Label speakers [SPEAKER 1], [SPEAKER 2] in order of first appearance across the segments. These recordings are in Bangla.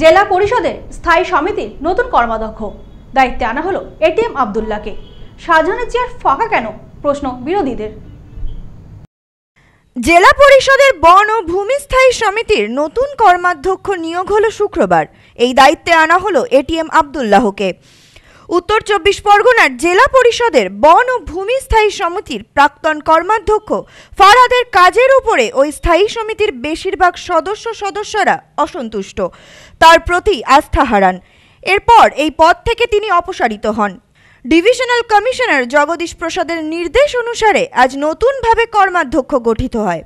[SPEAKER 1] জেলা পরিষদের স্থায়ী সমিতির নতুন কর্মাধ্যক্ষ দায়িত্বে আনা হলো এটিএম আবদুল্লাকে শাহজাহানের চেয়ার ফাঁকা কেন প্রশ্ন বিরোধীদের জেলা পরিষদের বন ও ভূমি স্থায়ী সমিতির নতুন কর্মাধ্যক্ষ নিয়োগ হলো শুক্রবার এই দায়িত্বে আনা হলো এটিএম আবদুল্লাহকে উত্তর চব্বিশ পরগনার জেলা পরিষদের বন ও ভূমি স্থায়ী সমিতির প্রাক্তন কর্মাধ্যক্ষ ফরহাদের কাজের উপরে ওই স্থায়ী সমিতির বেশিরভাগ সদস্য সদস্যরা অসন্তুষ্ট তার প্রতি আস্থা হারান এরপর এই পদ থেকে তিনি অপসারিত হন ডিভিশনাল কমিশনার জগদীশ প্রসাদের নির্দেশ অনুসারে আজ নতুনভাবে কর্মাধ্যক্ষ গঠিত হয়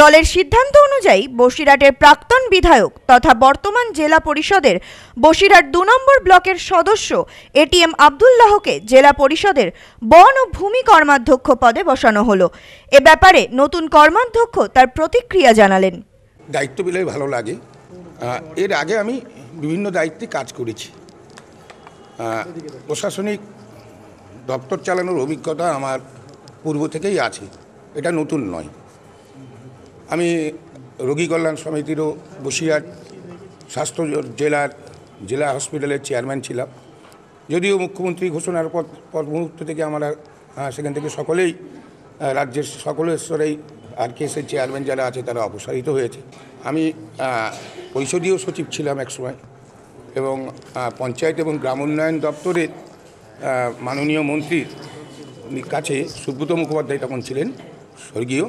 [SPEAKER 1] দলের সিদ্ধান্ত অনুযায়ী বসিরহাটের প্রাক্তন বিধায়ক তথা বর্তমান জেলা পরিষদের বসিরহাট দু নম্বর ব্লকের সদস্য এটিএম আবদুল্লাহকে জেলা পরিষদের বন ও ভূমি কর্মাধ্যক্ষ পদে বসানো হলো এ ব্যাপারে নতুন কর্মাধ্যক্ষ তার প্রতিক্রিয়া জানালেন
[SPEAKER 2] দায়িত্ব বিলয় ভালো লাগে এর আগে আমি বিভিন্ন দায়িত্বে কাজ করেছি প্রশাসনিক দপ্তর চালানোর অভিজ্ঞতা আমার পূর্ব থেকেই আছে এটা নতুন নয় আমি রোগী কল্যাণ সমিতিরও বসিরহাট স্বাস্থ্য জেলার জেলা হসপিটালের চেয়ারম্যান ছিলাম যদিও মুখ্যমন্ত্রী ঘোষণার পর পর মুহূর্ত থেকে আমরা সেখান থেকে সকলেই রাজ্যের সকল স্তরেই আর কেসের চেয়ারম্যান যারা আছে তারা অপসারিত হয়েছে আমি পরিষদীয় সচিব ছিলাম একসময় এবং পঞ্চায়েত এবং গ্রাম উন্নয়ন দপ্তরের মাননীয় মন্ত্রীর কাছে সুব্রত মুখোপাধ্যায় তখন ছিলেন স্বর্গীয়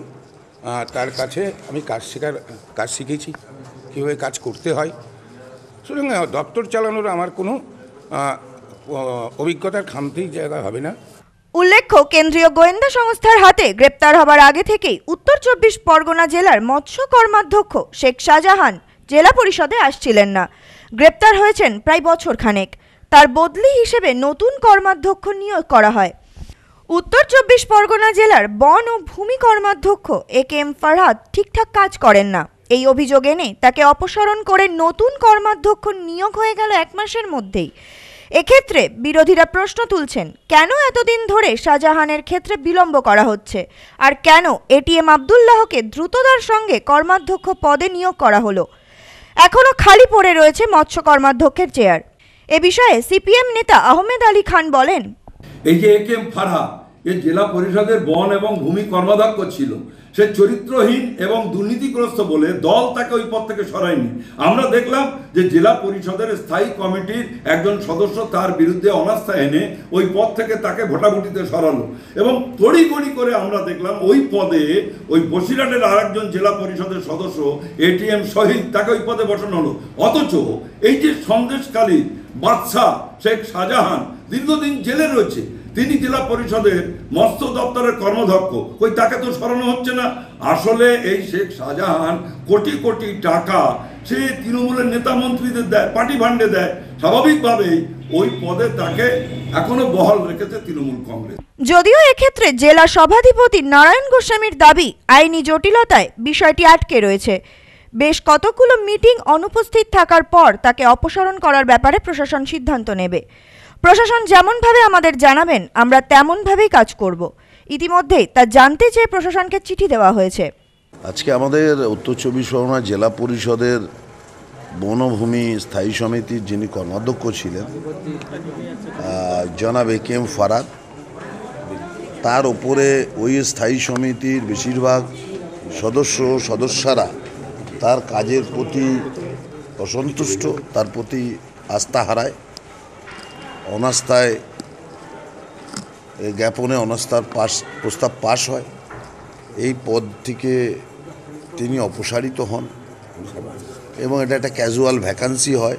[SPEAKER 2] তার কাছে আমি কাজ শেখার কাজ শিখেছি কীভাবে কাজ করতে হয় সুতরাং দপ্তর চালানোর আমার কোনো অভিজ্ঞতার খামতি জায়গা হবে না
[SPEAKER 1] উল্লেখ্য কেন্দ্রীয় গোয়েন্দা সংস্থার হাতে গ্রেপ্তার হবার আগে থেকেই উত্তর চব্বিশ পরগনা জেলার মৎস্য কর্মাধ্যক্ষ শেখ শাহজাহান জেলা পরিষদে আসছিলেন না গ্রেপ্তার হয়েছেন প্রায় বছর খানেক তার বদলি হিসেবে নতুন কর্মাধ্যক্ষ নিয়োগ করা হয় উত্তর চব্বিশ পরগনা জেলার বন ও ভূমি কর্মাধ্যক্ষ এ কে এম ফারহাদ ঠিকঠাক কাজ করেন না এই অভিযোগ এনে তাকে অপসারণ করে নতুন কর্মাধ্যক্ষ নিয়োগ হয়ে গেল এক মাসের মধ্যেই এক্ষেত্রে বিরোধীরা প্রশ্ন তুলছেন কেন এতদিন ধরে শাহজাহানের ক্ষেত্রে বিলম্ব করা হচ্ছে আর কেন এটিএম আবদুল্লাহকে দ্রুততার সঙ্গে কর্মাধ্যক্ষ পদে নিয়োগ করা হলো এখনও খালি পড়ে রয়েছে মৎস্য কর্মাধ্যক্ষের চেয়ার এ বিষয়ে সিপিএম নেতা আহমেদ আলী খান বলেন
[SPEAKER 3] এই যে এ ফারহা এ জেলা পরিষদের বন এবং ভূমি কর্মাধ্যক্ষ ছিল সে চরিত্রহীন এবং দুর্নীতিগ্রস্ত বলে দল তাকে ওই পদ থেকে সরায়নি আমরা দেখলাম যে জেলা পরিষদের স্থায়ী কমিটির একজন সদস্য তার বিরুদ্ধে অনাস্থা এনে ওই পদ থেকে তাকে ভোটাভুটিতে সরালো এবং তড়িঘড়ি করে আমরা দেখলাম ওই পদে ওই বসিরহাটের আরেকজন জেলা পরিষদের সদস্য এটিএম শহীদ তাকে ওই পদে বসানো হলো অথচ এই যে সন্দেশকালী বাদশাহ শেখ শাহজাহান দীর্ঘদিন জেলে রয়েছে তিনি জেলা পরিষদের মৎস্য দপ্তরের কর্মধ্যক্ষ ওই তাকে তো সরানো হচ্ছে না আসলে এই শেখ শাহজাহান কোটি কোটি টাকা সে তৃণমূলের নেতা মন্ত্রীদের দেয় পার্টি ফান্ডে দেয় স্বাভাবিকভাবেই ওই পদে তাকে এখনো বহাল রেখেছে তৃণমূল কংগ্রেস
[SPEAKER 1] যদিও এক্ষেত্রে জেলা সভাধিপতি নারায়ণ গোস্বামীর দাবি আইনি জটিলতায় বিষয়টি আটকে রয়েছে বেশ কতগুলো মিটিং অনুপস্থিত থাকার পর তাকে অপসারণ করার ব্যাপারে প্রশাসন সিদ্ধান্ত নেবে প্রশাসন যেমনভাবে আমাদের জানাবেন আমরা তেমনভাবেই কাজ করব ইতিমধ্যেই তা জানতে চেয়ে প্রশাসনকে চিঠি দেওয়া হয়েছে
[SPEAKER 3] আজকে আমাদের উত্তর চব্বিশ পরগনা জেলা পরিষদের বনভূমি স্থায়ী সমিতির যিনি কর্মাধ্যক্ষ ছিলেন জনাব এ কেম ফারাদ তার ওপরে ওই স্থায়ী সমিতির বেশিরভাগ সদস্য সদস্যরা তার কাজের প্রতি অসন্তুষ্ট তার প্রতি আস্থা হারায় অনাস্থায় জ্ঞাপনে অনাস্থার পাশ প্রস্তাব পাশ হয় এই পদ থেকে তিনি অপসারিত হন এবং এটা একটা ক্যাজুয়াল ভ্যাকান্সি হয়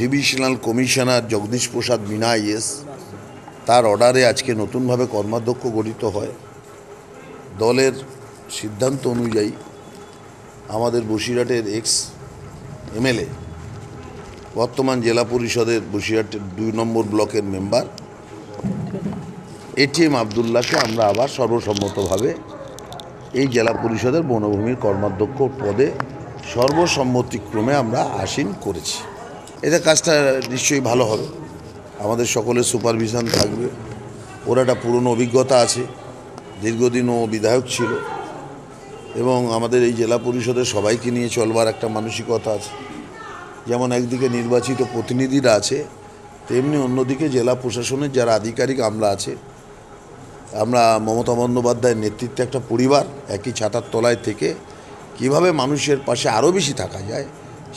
[SPEAKER 3] divisional commissioner Jagdish Prasad Meena yes তার অর্ডারে আজকে নতুনভাবে কর্মাধ্যক্ষ গঠিত হয় দলের সিদ্ধান্ত অনুযায়ী আমাদের বসিরহাটের এক্স এমএলএ বর্তমান জেলা পরিষদের বসিরহাটের দুই নম্বর ব্লকের মেম্বার এটিএম আবদুল্লাহকে আমরা আবার সর্বসম্মতভাবে এই জেলা পরিষদের বনভূমির কর্মাধ্যক্ষ পদে সর্বসম্মতিক্রমে আমরা আসীন করেছি এতে কাজটা নিশ্চয়ই ভালো হবে আমাদের সকলের সুপারভিশন থাকবে ওর একটা পুরনো অভিজ্ঞতা আছে দীর্ঘদিন ও বিধায়ক ছিল এবং আমাদের এই জেলা পরিষদের সবাইকে নিয়ে চলবার একটা মানসিকতা আছে যেমন একদিকে নির্বাচিত প্রতিনিধিরা আছে তেমনি অন্যদিকে জেলা প্রশাসনের যারা আধিকারিক আমলা আছে আমরা মমতা বন্দ্যোপাধ্যায়ের নেতৃত্বে একটা পরিবার একই ছাতার তলায় থেকে কিভাবে মানুষের পাশে আরও বেশি থাকা যায়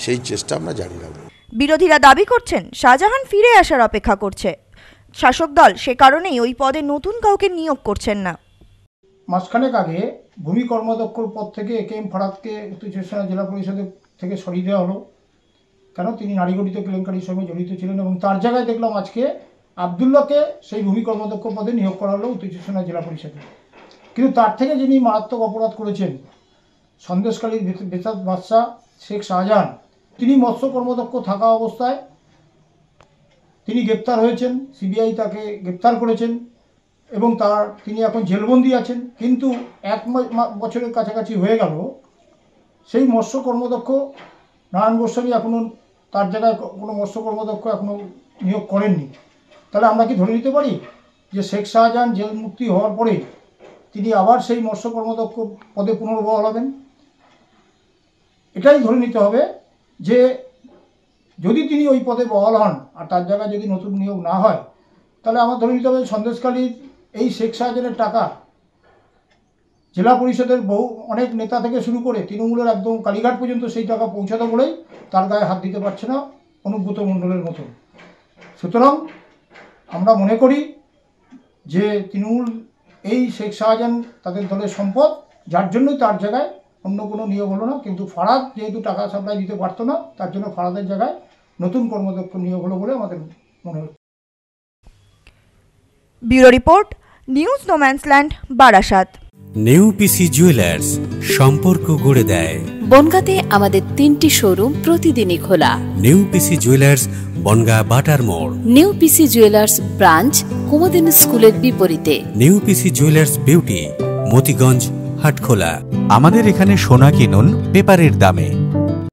[SPEAKER 3] সেই চেষ্টা আমরা জারি রাখব
[SPEAKER 1] বিরোধীরা দাবি করছেন শাহজাহান ফিরে আসার অপেক্ষা করছে শাসক দল সে কারণেই ওই পদে নতুন কাউকে নিয়োগ করছেন না মাসখানেক আগে
[SPEAKER 4] ভূমি কর্মদক্ষর পদ থেকে এ কে এম ফরাদকে উত্তর চেষ্টা জেলা পরিষদের থেকে সরিয়ে দেওয়া হলো কেন তিনি নারীগঠিত কেলেঙ্কারির সঙ্গে জড়িত ছিলেন এবং তার জায়গায় দেখলাম আজকে আবদুল্লাহকে সেই ভূমি কর্মাধ্যক্ষ পদে নিয়োগ করা হলো উত্তর জেলা পরিষদে কিন্তু তার থেকে যিনি মারাত্মক অপরাধ করেছেন সন্দেশকালীর বেতাদ বাদশাহ শেখ শাহজাহান তিনি মৎস্য কর্মদক্ষ থাকা অবস্থায় তিনি গ্রেপ্তার হয়েছেন সিবিআই তাকে গ্রেপ্তার করেছেন এবং তার তিনি এখন জেলবন্দি আছেন কিন্তু এক বছরের কাছাকাছি হয়ে গেল সেই মৎস্য কর্মদক্ষ নারায়ণ গোস্বামী এখনও তার জায়গায় কোনো মৎস্য কর্মদক্ষ এখনও নিয়োগ করেননি তাহলে আমরা কি ধরে নিতে পারি যে শেখ শাহজাহান জেল মুক্তি হওয়ার পরে তিনি আবার সেই মৎস্য কর্মদক্ষ পদে পুনর্বহাল হবেন এটাই ধরে নিতে হবে যে যদি তিনি ওই পদে বহাল হন আর তার জায়গায় যদি নতুন নিয়োগ না হয় তাহলে আমার ধরে নিতে হবে সন্দেশকালীর এই শেখ শাহজাহানের টাকা জেলা পরিষদের বহু অনেক নেতা থেকে শুরু করে তৃণমূলের একদম কালীঘাট পর্যন্ত সেই টাকা পৌঁছাতে বলেই তার গায়ে হাত দিতে পারছে না অনুব্রত মণ্ডলের মতো সুতরাং আমরা মনে করি যে তৃণমূল এই শেখ শাহজাহান তাদের দলের সম্পদ যার জন্যই তার জায়গায় অন্য কোনো নিয়োগ হলো না কিন্তু ফারাদ যেহেতু টাকা সাপ্লাই দিতে পারতো না তার জন্য ফারাদের জায়গায় নতুন কর্মদক্ষ নিয়োগ হলো বলে আমাদের মনে হচ্ছে
[SPEAKER 1] bureau report news no man's land Barasat
[SPEAKER 4] Neupisi jewellers সম্পর্ক গড়ে দেয়
[SPEAKER 1] বনগাঁতে আমাদের তিনটি শোরুম প্রতিদিনই
[SPEAKER 4] খোলা নেউপিসি জুয়েলার্স বনগা বাটার মোড় নেউপিসি জুয়েলার্স ব্রাঞ্চ কুমোদিন স্কুলের বিপরীতে নেউপিসি জুয়েলার্স বিউটি মতিগঞ্জ হাটখোলা আমাদের এখানে সোনা কিনুন পেপারের দামে